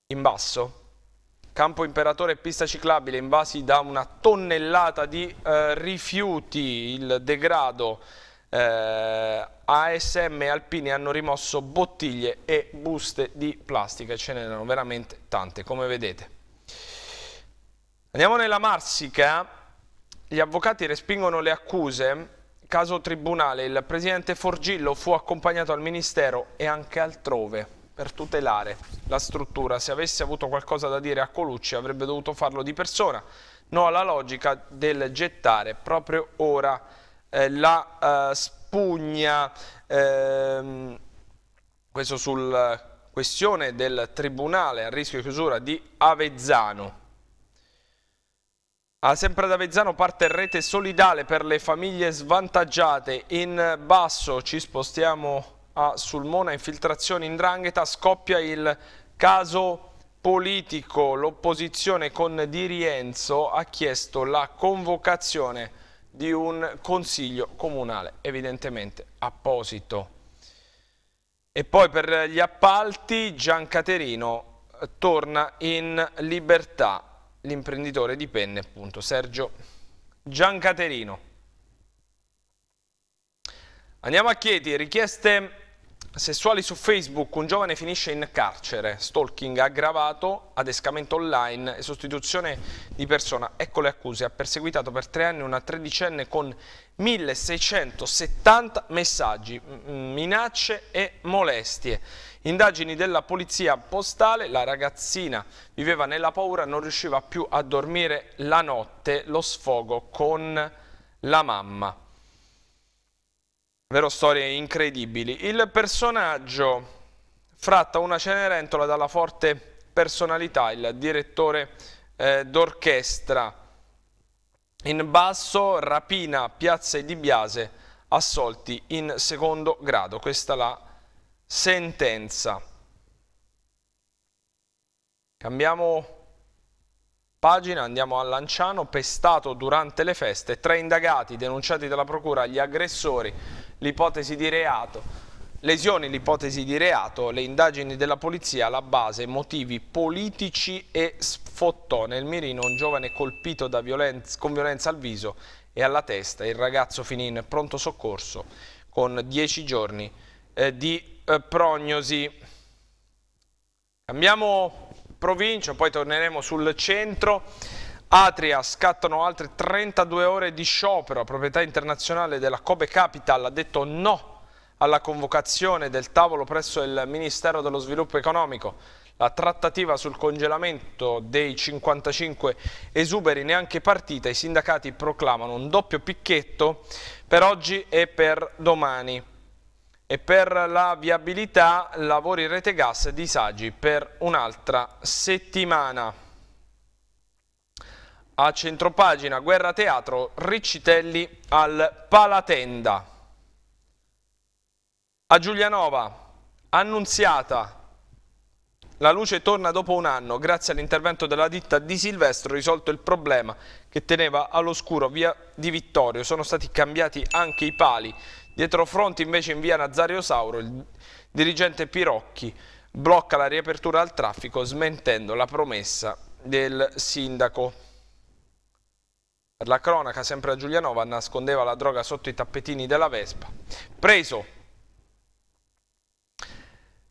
In basso, Campo Imperatore e pista ciclabile invasi da una tonnellata di eh, rifiuti, il degrado eh, ASM e Alpini hanno rimosso bottiglie e buste di plastica, ce n'erano veramente tante come vedete. Andiamo nella Marsica, gli avvocati respingono le accuse, caso tribunale, il presidente Forgillo fu accompagnato al Ministero e anche altrove per tutelare la struttura. Se avesse avuto qualcosa da dire a Colucci avrebbe dovuto farlo di persona, no alla logica del gettare proprio ora eh, la eh, spugna. Ehm, questo sulla eh, questione del tribunale a rischio di chiusura di Avezzano. Ah, sempre ad Avezzano parte rete solidale per le famiglie svantaggiate. In basso ci spostiamo a Sulmona, infiltrazioni in drangheta, scoppia il caso politico. L'opposizione con Di Rienzo ha chiesto la convocazione di un consiglio comunale, evidentemente apposito. E poi per gli appalti Giancaterino eh, torna in libertà l'imprenditore di penne, appunto, Sergio Giancaterino. Andiamo a Chieti, richieste Sessuali su Facebook, un giovane finisce in carcere, stalking aggravato, adescamento online e sostituzione di persona. Ecco le accuse, ha perseguitato per tre anni una tredicenne con 1670 messaggi, minacce e molestie. Indagini della polizia postale, la ragazzina viveva nella paura, non riusciva più a dormire la notte, lo sfogo con la mamma. Vero storie incredibili. Il personaggio fratta una Cenerentola dalla forte personalità, il direttore eh, d'orchestra. In basso, rapina, piazza e di Biase, assolti in secondo grado. Questa la sentenza. Cambiamo pagina, andiamo a Lanciano, pestato durante le feste, tre indagati denunciati dalla procura gli aggressori l'ipotesi di reato. Lesioni, l'ipotesi di reato, le indagini della polizia, la base, motivi politici e sfottò. Nel mirino un giovane colpito violenza, con violenza al viso e alla testa. Il ragazzo finì in pronto soccorso con 10 giorni eh, di eh, prognosi. Cambiamo provincia, poi torneremo sul centro. Atria scattano altre 32 ore di sciopero, proprietà internazionale della Kobe Capital ha detto no alla convocazione del tavolo presso il Ministero dello Sviluppo Economico. La trattativa sul congelamento dei 55 esuberi neanche partita, i sindacati proclamano un doppio picchetto per oggi e per domani. E per la viabilità lavori rete gas disagi per un'altra settimana a centropagina Guerra Teatro Riccitelli al Palatenda. A Giulianova, annunziata, la luce torna dopo un anno, grazie all'intervento della ditta di Silvestro risolto il problema che teneva all'oscuro via di Vittorio. Sono stati cambiati anche i pali. Dietro fronte invece in via Nazario Sauro il dirigente Pirocchi blocca la riapertura al traffico smentendo la promessa del sindaco. Per la cronaca, sempre a Giulianova, nascondeva la droga sotto i tappetini della Vespa. Preso!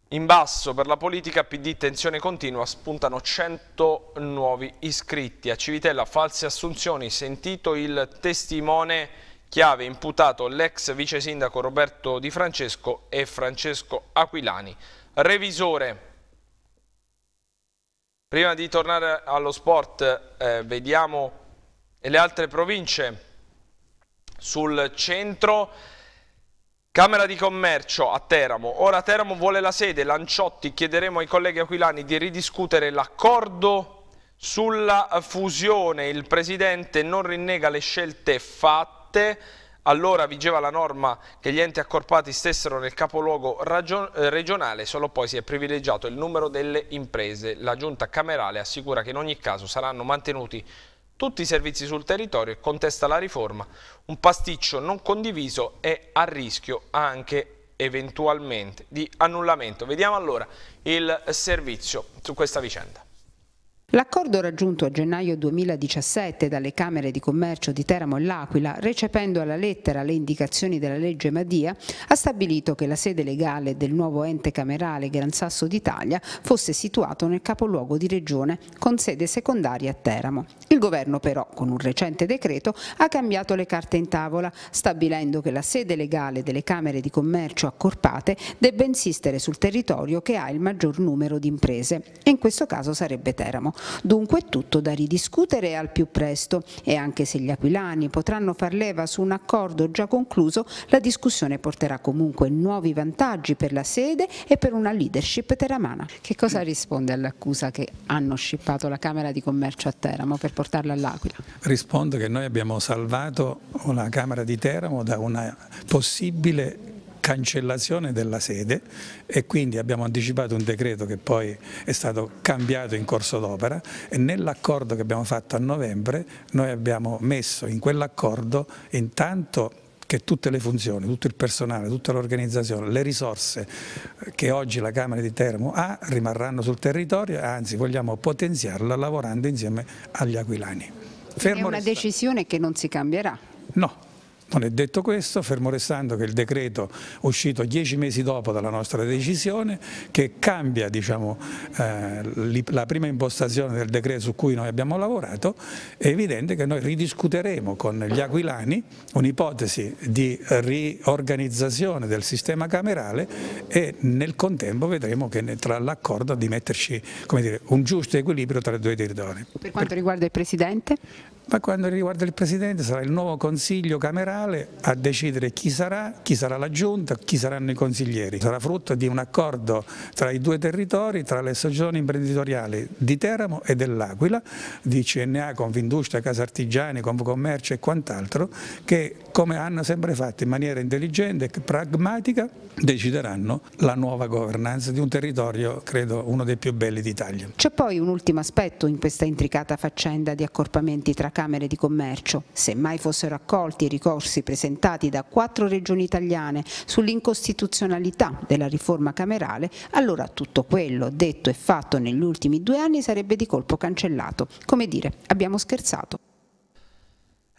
In basso per la politica PD tensione continua, spuntano 100 nuovi iscritti. A Civitella false assunzioni, sentito il testimone chiave imputato l'ex vice sindaco Roberto Di Francesco e Francesco Aquilani. Revisore. Prima di tornare allo sport eh, vediamo e le altre province. Sul centro, Camera di Commercio a Teramo. Ora Teramo vuole la sede, Lanciotti, chiederemo ai colleghi aquilani di ridiscutere l'accordo sulla fusione. Il Presidente non rinnega le scelte fatte. Allora vigeva la norma che gli enti accorpati stessero nel capoluogo eh, regionale, solo poi si è privilegiato il numero delle imprese. La giunta camerale assicura che in ogni caso saranno mantenuti tutti i servizi sul territorio e contesta la riforma, un pasticcio non condiviso e a rischio anche eventualmente di annullamento. Vediamo allora il servizio su questa vicenda. L'accordo raggiunto a gennaio 2017 dalle Camere di Commercio di Teramo e L'Aquila, recependo alla lettera le indicazioni della legge Madia, ha stabilito che la sede legale del nuovo ente camerale Gran Sasso d'Italia fosse situato nel capoluogo di regione, con sede secondaria a Teramo. Il governo però, con un recente decreto, ha cambiato le carte in tavola, stabilendo che la sede legale delle Camere di Commercio accorpate debba insistere sul territorio che ha il maggior numero di imprese, e in questo caso sarebbe Teramo. Dunque è tutto da ridiscutere al più presto e anche se gli aquilani potranno far leva su un accordo già concluso, la discussione porterà comunque nuovi vantaggi per la sede e per una leadership teramana. Che cosa risponde all'accusa che hanno scippato la Camera di Commercio a Teramo per portarla all'Aquila? Rispondo che noi abbiamo salvato la Camera di Teramo da una possibile cancellazione della sede e quindi abbiamo anticipato un decreto che poi è stato cambiato in corso d'opera e nell'accordo che abbiamo fatto a novembre noi abbiamo messo in quell'accordo intanto che tutte le funzioni, tutto il personale, tutta l'organizzazione, le risorse che oggi la Camera di Teramo ha rimarranno sul territorio, anzi vogliamo potenziarla lavorando insieme agli aquilani. Fermo È una restante. decisione che non si cambierà. No, non è detto questo, fermo restando che il decreto uscito dieci mesi dopo dalla nostra decisione, che cambia diciamo, eh, la prima impostazione del decreto su cui noi abbiamo lavorato, è evidente che noi ridiscuteremo con gli aquilani un'ipotesi di riorganizzazione del sistema camerale e nel contempo vedremo che tra l'accordo di metterci dire, un giusto equilibrio tra i due territori. Per quanto riguarda il Presidente? ma quando riguarda il Presidente sarà il nuovo Consiglio camerale a decidere chi sarà, chi sarà la Giunta, chi saranno i consiglieri. Sarà frutto di un accordo tra i due territori, tra le associazioni imprenditoriali di Teramo e dell'Aquila, di CNA, Confindustria, Casa Artigiani, Confcommercio e quant'altro, che come hanno sempre fatto in maniera intelligente e pragmatica decideranno la nuova governanza di un territorio, credo, uno dei più belli d'Italia. C'è poi un ultimo aspetto in questa intricata faccenda di accorpamenti tra Camere di Commercio. Se mai fossero accolti i ricorsi presentati da quattro regioni italiane sull'incostituzionalità della riforma camerale, allora tutto quello detto e fatto negli ultimi due anni sarebbe di colpo cancellato. Come dire, abbiamo scherzato.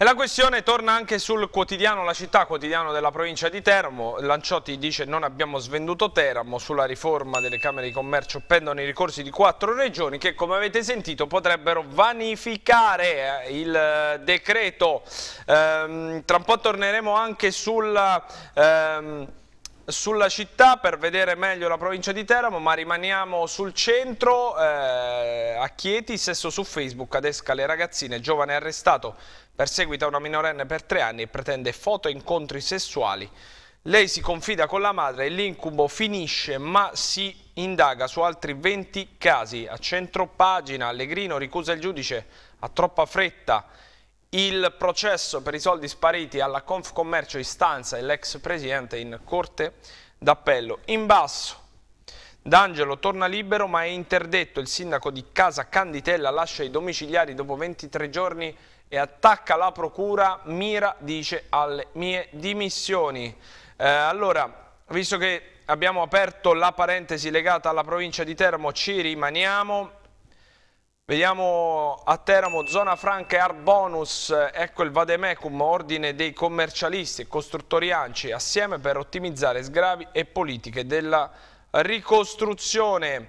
E la questione torna anche sul quotidiano La Città, quotidiano della provincia di Teramo. Lanciotti dice non abbiamo svenduto Teramo, sulla riforma delle Camere di Commercio pendono i ricorsi di quattro regioni che come avete sentito potrebbero vanificare eh, il eh, decreto. Ehm, tra un po' torneremo anche sul... Ehm, sulla città per vedere meglio la provincia di Teramo, ma rimaniamo sul centro, eh, a Chieti, sesso su Facebook, ad esca le ragazzine, giovane arrestato, perseguita una minorenne per tre anni e pretende foto e incontri sessuali. Lei si confida con la madre e l'incubo finisce, ma si indaga su altri 20 casi. A centro pagina, Allegrino ricusa il giudice ha troppa fretta il processo per i soldi spariti alla Confcommercio istanza e l'ex presidente in corte d'appello. In basso, D'Angelo torna libero ma è interdetto, il sindaco di Casa Canditella lascia i domiciliari dopo 23 giorni e attacca la procura, mira dice alle mie dimissioni. Eh, allora, visto che abbiamo aperto la parentesi legata alla provincia di Termo, ci rimaniamo Vediamo a Teramo, zona franca e art bonus, ecco il Vademecum, ordine dei commercialisti e costruttori ANCI, assieme per ottimizzare sgravi e politiche della ricostruzione.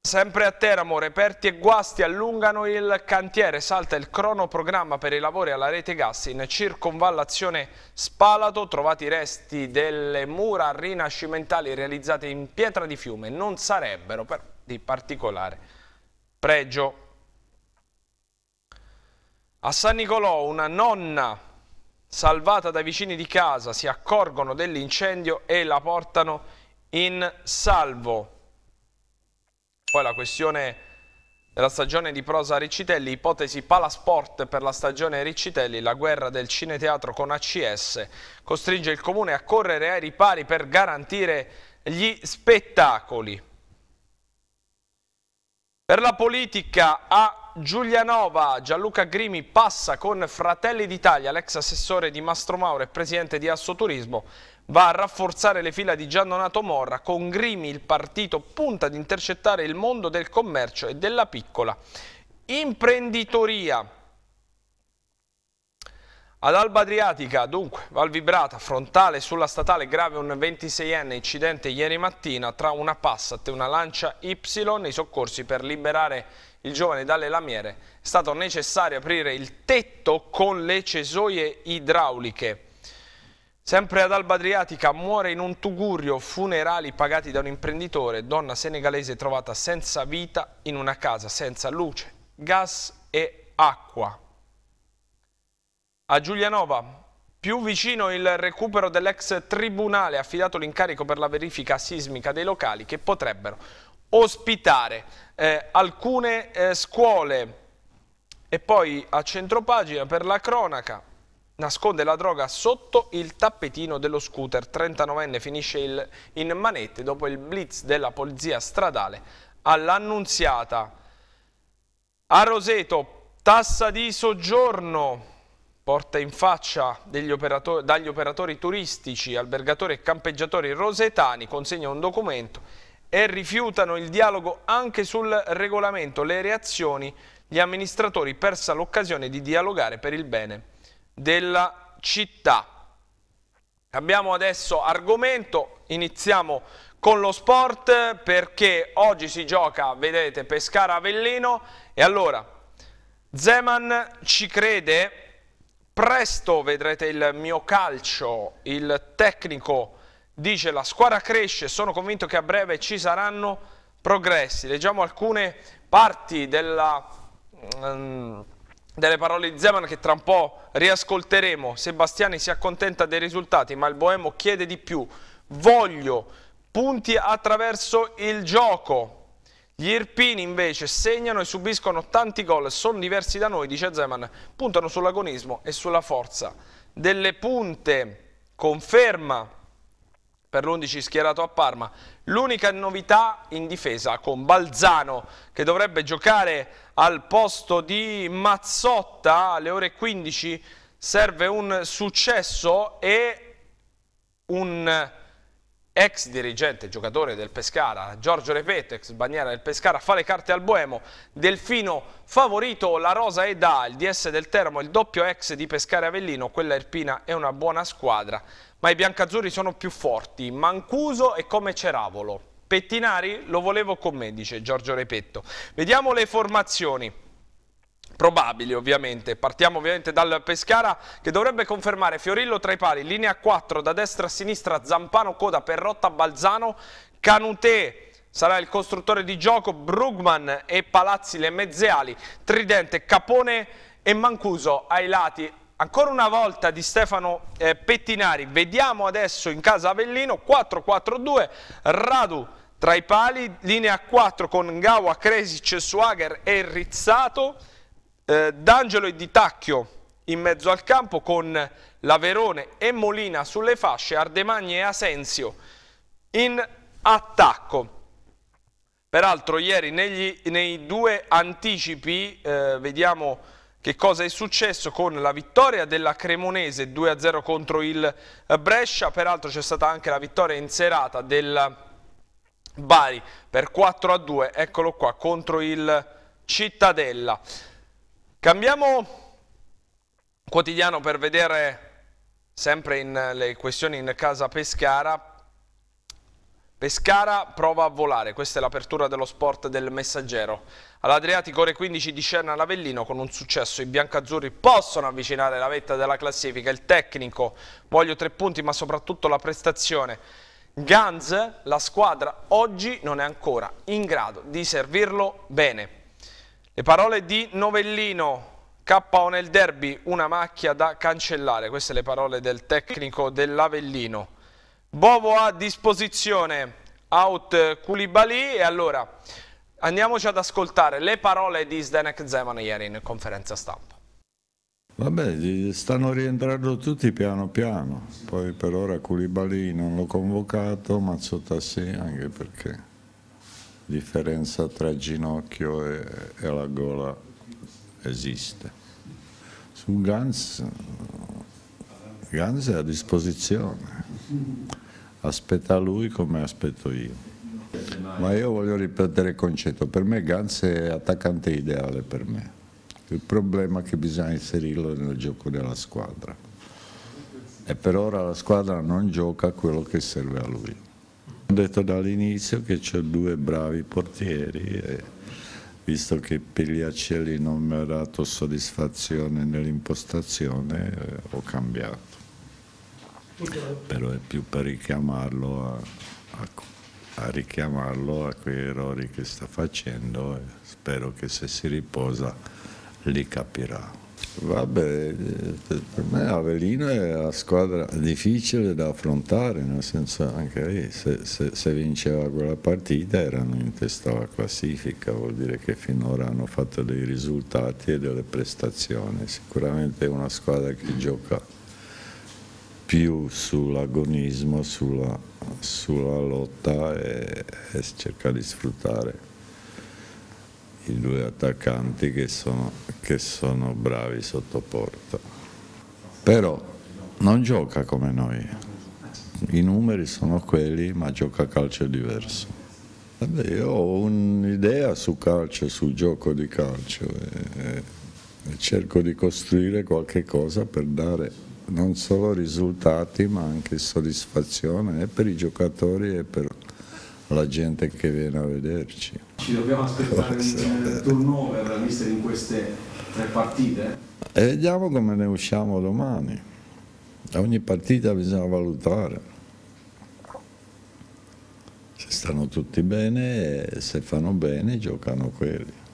Sempre a Teramo, reperti e guasti allungano il cantiere, salta il cronoprogramma per i lavori alla rete gas in circonvallazione Spalato, trovati i resti delle mura rinascimentali realizzate in pietra di fiume, non sarebbero però di particolare pregio. A San Nicolò una nonna salvata dai vicini di casa si accorgono dell'incendio e la portano in salvo. Poi la questione della stagione di prosa Riccitelli, ipotesi palasport per la stagione Riccitelli, la guerra del cineteatro con ACS costringe il comune a correre ai ripari per garantire gli spettacoli. Per la politica a Giulianova, Gianluca Grimi passa con Fratelli d'Italia, l'ex assessore di Mastro Mauro e presidente di Assoturismo, va a rafforzare le fila di Giannonato Morra. Con Grimi il partito punta ad intercettare il mondo del commercio e della piccola imprenditoria. Ad Alba Adriatica, dunque, Valvibrata, frontale sulla statale, grave un 26enne incidente ieri mattina tra una Passat e una Lancia Y. Nei soccorsi per liberare il giovane dalle lamiere è stato necessario aprire il tetto con le cesoie idrauliche. Sempre ad Alba Adriatica muore in un tugurio funerali pagati da un imprenditore, donna senegalese trovata senza vita in una casa senza luce, gas e acqua. A Giulianova, più vicino il recupero dell'ex tribunale affidato l'incarico per la verifica sismica dei locali che potrebbero ospitare eh, alcune eh, scuole. E poi a centropagina per la cronaca nasconde la droga sotto il tappetino dello scooter. 39enne finisce il, in manette dopo il blitz della polizia stradale all'Annunziata. A Roseto, tassa di soggiorno porta in faccia operatori, dagli operatori turistici, albergatori e campeggiatori rosetani, consegna un documento e rifiutano il dialogo anche sul regolamento. Le reazioni, gli amministratori persa l'occasione di dialogare per il bene della città. Abbiamo adesso argomento, iniziamo con lo sport perché oggi si gioca, vedete, Pescara-Avellino e allora Zeman ci crede presto vedrete il mio calcio, il tecnico dice la squadra cresce, sono convinto che a breve ci saranno progressi. Leggiamo alcune parti della, um, delle parole di Zeman che tra un po' riascolteremo. Sebastiani si accontenta dei risultati, ma il Boemo chiede di più. Voglio punti attraverso il gioco. Gli Irpini invece segnano e subiscono tanti gol, sono diversi da noi, dice Zeman, puntano sull'agonismo e sulla forza delle punte, conferma per l'11 schierato a Parma. L'unica novità in difesa con Balzano che dovrebbe giocare al posto di Mazzotta alle ore 15, serve un successo e un ex dirigente giocatore del Pescara, Giorgio Repetto, ex bandiera del Pescara, fa le carte al Boemo, Delfino favorito, la Rosa è Da, il DS del Teramo, il doppio ex di Pescara Avellino, quella Erpina è una buona squadra, ma i biancazzurri sono più forti, Mancuso e come Ceravolo. Pettinari lo volevo con me, dice Giorgio Repetto. Vediamo le formazioni probabili ovviamente. Partiamo ovviamente dal Pescara che dovrebbe confermare Fiorillo tra i pali, linea 4 da destra a sinistra, Zampano coda per rotta Balzano, Canutè sarà il costruttore di gioco, Brugman e Palazzi le mezze ali, Tridente, Capone e Mancuso ai lati. Ancora una volta di Stefano eh, Pettinari, vediamo adesso in casa Avellino, 4-4-2, Radu tra i pali, linea 4 con Gawa, Kresic, Swager e Rizzato, eh, D'Angelo e Di Tacchio in mezzo al campo con Laverone e Molina sulle fasce, Ardemagni e Asensio in attacco. Peraltro ieri negli, nei due anticipi eh, vediamo che cosa è successo con la vittoria della Cremonese 2-0 contro il Brescia, peraltro c'è stata anche la vittoria in serata del Bari per 4-2, eccolo qua, contro il Cittadella. Cambiamo quotidiano per vedere sempre le questioni in casa Pescara. Pescara prova a volare, questa è l'apertura dello sport del messaggero. All'Adriatico ore 15 di scena l'Avellino con un successo. I biancazzurri possono avvicinare la vetta della classifica. Il tecnico, voglio tre punti ma soprattutto la prestazione. Ganz, la squadra oggi non è ancora in grado di servirlo bene. Le parole di Novellino, KO nel derby, una macchia da cancellare. Queste le parole del tecnico dell'Avellino. Bovo a disposizione, out Koulibaly e allora andiamoci ad ascoltare le parole di Zdenek Zeman ieri in conferenza stampa. Vabbè, stanno rientrando tutti piano piano, poi per ora Koulibaly non l'ho convocato, ma Mazzotta sì, anche perché differenza tra ginocchio e, e la gola esiste. Su Gans, Gans è a disposizione, aspetta lui come aspetto io. Ma io voglio ripetere il concetto, per me Gans è attaccante ideale per me. Il problema è che bisogna inserirlo nel gioco della squadra. E per ora la squadra non gioca quello che serve a lui. Ho detto dall'inizio che c'ho due bravi portieri e visto che Pigliacelli non mi ha dato soddisfazione nell'impostazione eh, ho cambiato. Però è più per richiamarlo a, a, a, richiamarlo a quei errori che sta facendo e spero che se si riposa li capirà. Vabbè, per me Avellino è una squadra difficile da affrontare, nel senso anche lì se, se, se, vinceva quella partita erano in testa alla classifica, vuol dire che finora hanno fatto dei risultati e delle prestazioni. Sicuramente è una squadra che gioca più sull'agonismo, sulla, sulla, lotta e, e cerca di sfruttare i due attaccanti che sono, che sono bravi sotto porta. Però non gioca come noi, i numeri sono quelli ma gioca a calcio diverso. Vabbè, io ho un'idea su calcio, sul gioco di calcio e, e cerco di costruire qualche cosa per dare non solo risultati ma anche soddisfazione eh, per i giocatori e per la gente che viene a vederci. Ci dobbiamo aspettare un eh, turnover, mister, in queste tre partite? E vediamo come ne usciamo domani. A ogni partita bisogna valutare se stanno tutti bene e se fanno bene giocano quelli.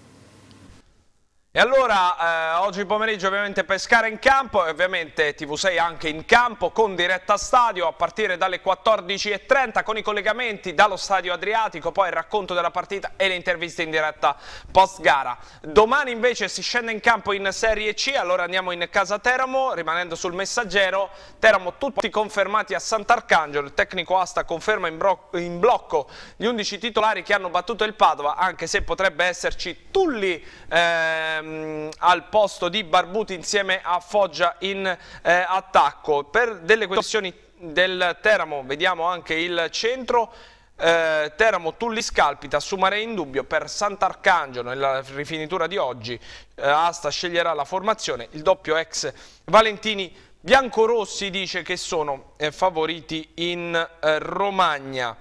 E allora eh, oggi pomeriggio ovviamente Pescara in campo e ovviamente TV6 anche in campo con diretta stadio a partire dalle 14.30 con i collegamenti dallo stadio Adriatico, poi il racconto della partita e le interviste in diretta post gara. Domani invece si scende in campo in Serie C, allora andiamo in casa Teramo, rimanendo sul messaggero, Teramo tutti confermati a Sant'Arcangelo, il tecnico Asta conferma in, in blocco gli 11 titolari che hanno battuto il Padova anche se potrebbe esserci Tulli... Eh, ehm, al posto di Barbuti insieme a Foggia in eh, attacco. Per delle questioni del Teramo vediamo anche il centro. Eh, Teramo Tulli scalpita su mare in dubbio per Sant'Arcangelo nella rifinitura di oggi eh, Asta sceglierà la formazione il doppio ex Valentini Biancorossi dice che sono eh, favoriti in eh, Romagna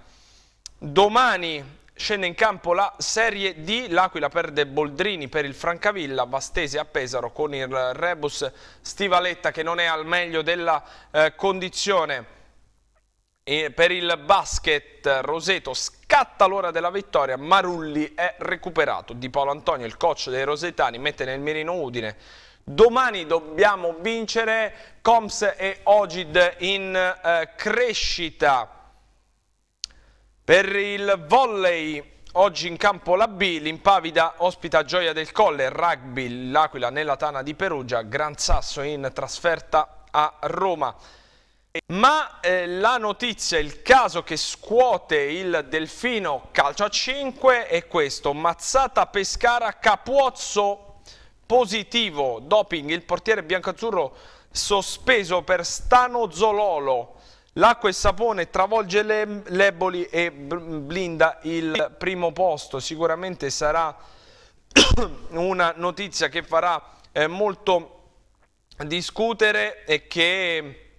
domani Scende in campo la Serie D, l'Aquila perde Boldrini per il Francavilla, Vastese a Pesaro con il Rebus Stivaletta che non è al meglio della eh, condizione. E per il basket Roseto scatta l'ora della vittoria, Marulli è recuperato. Di Paolo Antonio, il coach dei Rosetani, mette nel mirino Udine. Domani dobbiamo vincere Coms e Ogid in eh, crescita per il volley Oggi in campo la B, l'Impavida ospita Gioia del Colle, rugby l'Aquila nella Tana di Perugia, Gran Sasso in trasferta a Roma. Ma eh, la notizia, il caso che scuote il Delfino calcio a 5 è questo, Mazzata Pescara Capuozzo positivo, doping, il portiere biancazzurro sospeso per Stano Zololo L'acqua e sapone travolge l'Eboli e blinda il primo posto. Sicuramente sarà una notizia che farà eh, molto discutere e che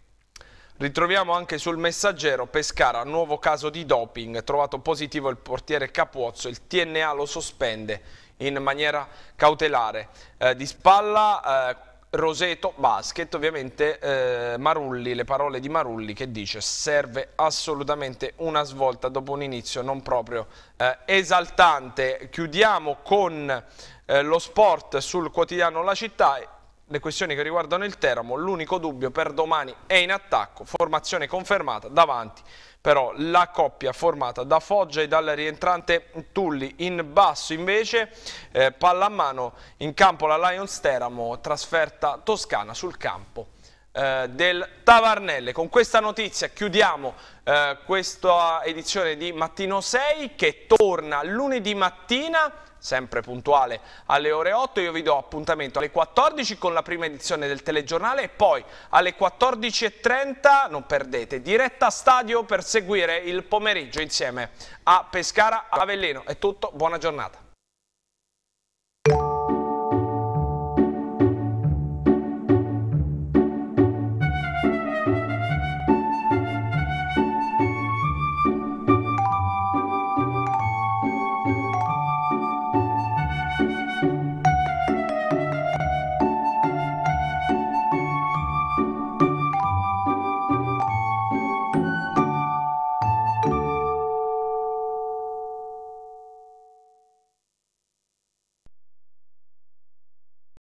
ritroviamo anche sul messaggero Pescara, nuovo caso di doping, trovato positivo il portiere Capuozzo, il TNA lo sospende in maniera cautelare. Eh, di spalla eh, Roseto Basket, ovviamente eh, Marulli, le parole di Marulli che dice serve assolutamente una svolta dopo un inizio non proprio eh, esaltante. Chiudiamo con eh, lo sport sul quotidiano La Città, le questioni che riguardano il Teramo, l'unico dubbio per domani è in attacco, formazione confermata davanti però la coppia formata da Foggia e dal rientrante Tulli in basso invece eh, pallamano in campo la Lions Teramo trasferta toscana sul campo eh, del Tavarnelle con questa notizia chiudiamo eh, questa edizione di Mattino 6 che torna lunedì mattina sempre puntuale alle ore 8. Io vi do appuntamento alle 14 con la prima edizione del telegiornale e poi alle 14.30, non perdete, diretta a stadio per seguire il pomeriggio insieme a Pescara Avellino. È tutto, buona giornata.